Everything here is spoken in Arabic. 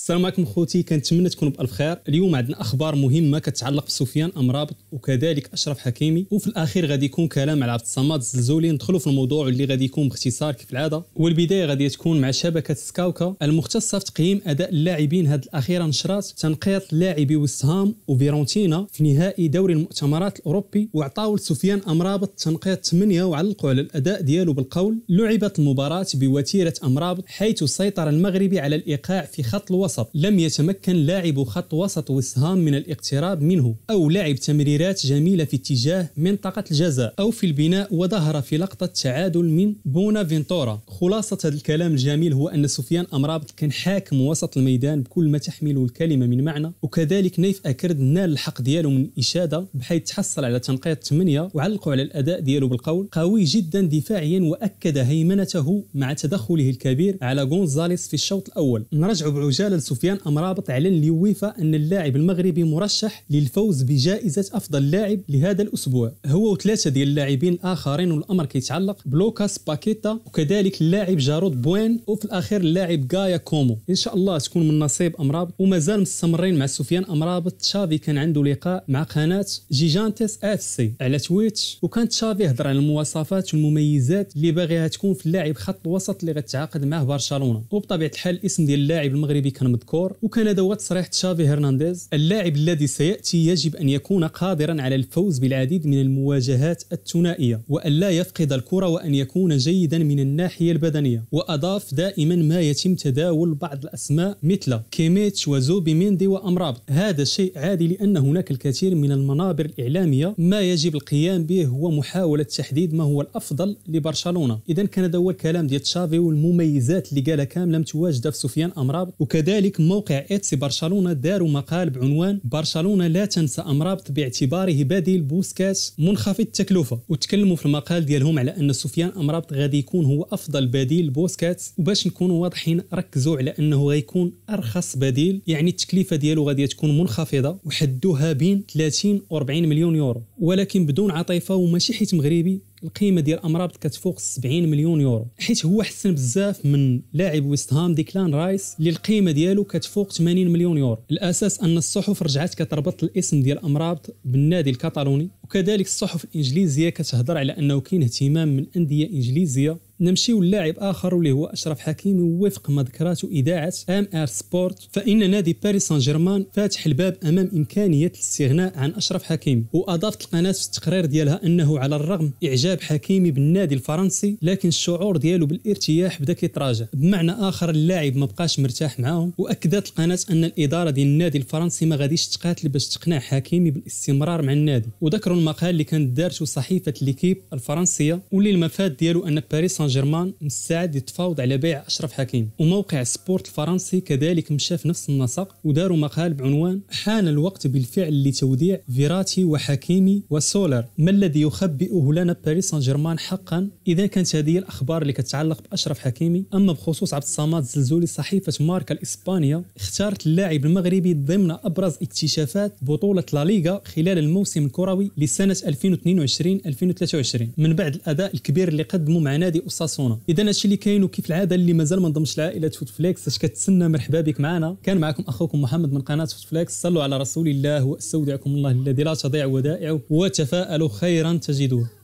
السلام عليكم خوتي كنتمنى تكونوا بالف خير اليوم عندنا اخبار مهمه كتعلق بسفيان امرابط وكذلك اشرف حكيمي وفي الاخير غادي يكون كلام على عبد الصمد الزلزولي ندخلوا في الموضوع اللي غادي يكون باختصار كيف العاده والبدايه غادي تكون مع شبكه سكاوكا المختصه في تقييم اداء اللاعبين هذه الاخيره نشرات تنقيط لاعبي وسهام وفيرونتينا في نهائي دوري المؤتمرات الاوروبي وعطاو لسفيان امرابط تنقيط 8 وعلقوا على الاداء ديالو بالقول لعبت المباراه بوتيره امرابط حيث سيطر المغربي على الايقاع في خط الوسط الوسط لم يتمكن لاعب خط وسط وسهام من الاقتراب منه أو لعب تمريرات جميلة في اتجاه منطقة الجزاء أو في البناء وظهر في لقطة تعادل من بونا فينتورا خلاصة هذا الكلام الجميل هو أن سفيان أمرابط كان حاكم وسط الميدان بكل ما تحمله الكلمة من معنى وكذلك نيف أكرد نال الحق دياله من الإشادة بحيث تحصل على تنقيط 8 وعلقوا على الأداء دياله بالقول قوي جدا دفاعيا وأكد هيمنته مع تدخله الكبير على غونزاليس في الشوط الأول نرجع بعجالة البدل سفيان أمرابط أعلن لويفا أن اللاعب المغربي مرشح للفوز بجائزة أفضل لاعب لهذا الأسبوع هو وثلاثة ديال اللاعبين الآخرين والأمر كيتعلق بلوكاس باكيتا وكذلك اللاعب جارود بوين وفي الأخير اللاعب غايا كومو إن شاء الله تكون من نصيب أمرابط ومازال مستمرين مع سفيان أمرابط تشافي كان عنده لقاء مع قناة جيجانتس اف سي على تويتش وكان تشافي هضر على المواصفات والمميزات اللي باغيها تكون في اللاعب خط الوسط اللي غتعاقد معه برشلونة وبطبيعة الحال الاسم ديال اللاعب المغربي كان مذكور وكان هذا هو تصريح تشافي هرنانديز اللاعب الذي سياتي يجب ان يكون قادرا على الفوز بالعديد من المواجهات الثنائيه والا يفقد الكره وان يكون جيدا من الناحيه البدنيه واضاف دائما ما يتم تداول بعض الاسماء مثل كيميتش وزوبي ميندي وامرابط هذا شيء عادي لان هناك الكثير من المنابر الاعلاميه ما يجب القيام به هو محاوله تحديد ما هو الافضل لبرشلونه اذا كان هذا هو الكلام ديال تشافي والمميزات اللي قالها كامله متواجده في سفيان امرابط وكذلك كذلك موقع اتسي برشلونة داروا مقال بعنوان برشلونة لا تنسى أمرابط باعتباره بديل بوسكاس منخفض التكلفة وتكلموا في المقال ديالهم على أن سفيان أمرابط غادي يكون هو أفضل بديل بوسكاس وباش نكونوا واضحين ركزوا على أنه غيكون أرخص بديل يعني التكلفة ديالو غادي تكون منخفضة وحدوها بين 30 و 40 مليون يورو ولكن بدون عطيفة وماشي حيت مغربي القيمه ديال امرابط كتفوق 70 مليون يورو حيت هو احسن بزاف من لاعب ويست هام ديكلان رايس اللي القيمه ديالو كتفوق 80 مليون يورو الاساس ان الصحف رجعت كتربط الاسم ديال امرابط بالنادي الكتالوني وكذلك الصحف الانجليزيه كتهضر على انه كاين اهتمام من انديه انجليزيه نمشيو للاعب اخر واللي هو اشرف حكيمي ووفق ما ذكرته اذاعه ام ار سبورت فان نادي باريس سان جيرمان فاتح الباب امام امكانيه الاستغناء عن اشرف حكيمي واضافت القناه في التقرير ديالها انه على الرغم اعجاب حكيمي بالنادي الفرنسي لكن الشعور ديالو بالارتياح بدا كيتراجع بمعنى اخر اللاعب ما بقاش مرتاح معاهم واكدت القناه ان الاداره ديال النادي الفرنسي ما غاديش تقاتل باش تقنع حكيمي بالاستمرار مع النادي وذكروا المقال اللي كانت دارته صحيفه ليكيب الفرنسيه واللي المفاد ديالو ان باريس سان جيرمان مستعد يتفاوض على بيع اشرف حكيم وموقع سبورت الفرنسي كذلك مشى في نفس النسق وداروا مقال بعنوان حان الوقت بالفعل لتوديع فيراتي وحكيمي وسولر ما الذي يخبئه لنا باريس سان جيرمان حقا اذا كانت هذه الاخبار اللي كتتعلق باشرف حكيمي اما بخصوص عبد الصمد زلزولي صحيفه ماركا الاسبانيه اختارت اللاعب المغربي ضمن ابرز اكتشافات بطوله لا ليغا خلال الموسم الكروي اللي لسنه 2022 2023 من بعد الاداء الكبير اللي قدمه مع نادي اوساسونا اذا هادشي اللي كاين وكيف العاده اللي مازال ما انضمش لعائله فوتفليكس اش كتسنى مرحبا بك معنا كان معكم اخوكم محمد من قناه فوتفليكس صلوا على رسول الله واستودعكم الله الذي لا تضيع ودائعه وتفاءلوا خيرا تجدوه